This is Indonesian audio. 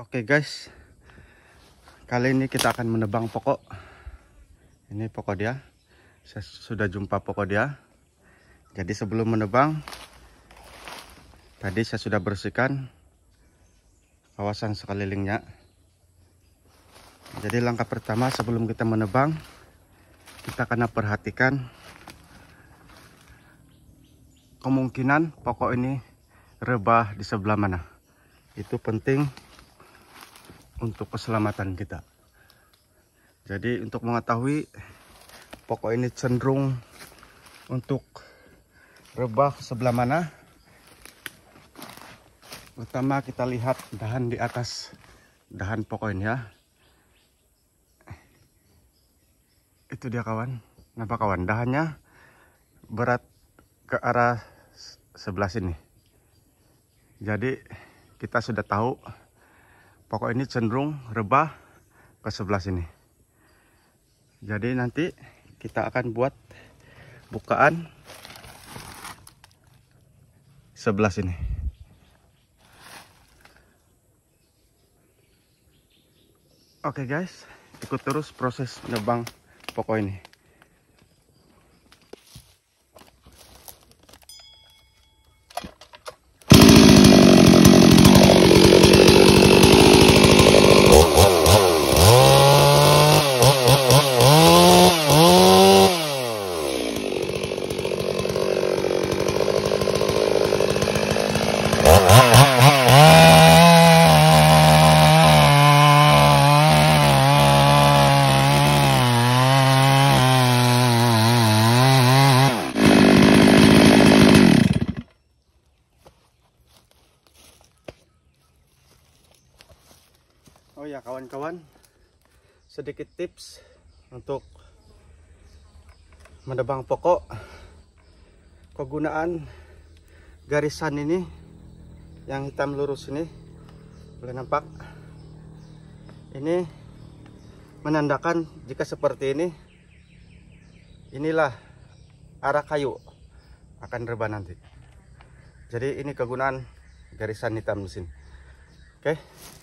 Oke okay guys, kali ini kita akan menebang pokok. Ini pokok dia. Saya sudah jumpa pokok dia. Jadi sebelum menebang, tadi saya sudah bersihkan kawasan sekelilingnya. Jadi langkah pertama sebelum kita menebang, kita akan perhatikan kemungkinan pokok ini rebah di sebelah mana. Itu penting untuk keselamatan kita jadi untuk mengetahui pokok ini cenderung untuk rebah sebelah mana pertama kita lihat dahan di atas dahan pokok ini ya itu dia kawan kenapa kawan dahannya berat ke arah sebelah sini jadi kita sudah tahu pokok ini cenderung rebah ke sebelah sini jadi nanti kita akan buat bukaan sebelah sini oke okay guys ikut terus proses nebang pokok ini Oh ya kawan-kawan, sedikit tips untuk menebang pokok. Kegunaan garisan ini yang hitam lurus ini boleh nampak ini menandakan jika seperti ini inilah arah kayu akan rebah nanti jadi ini kegunaan garisan hitam mesin oke okay.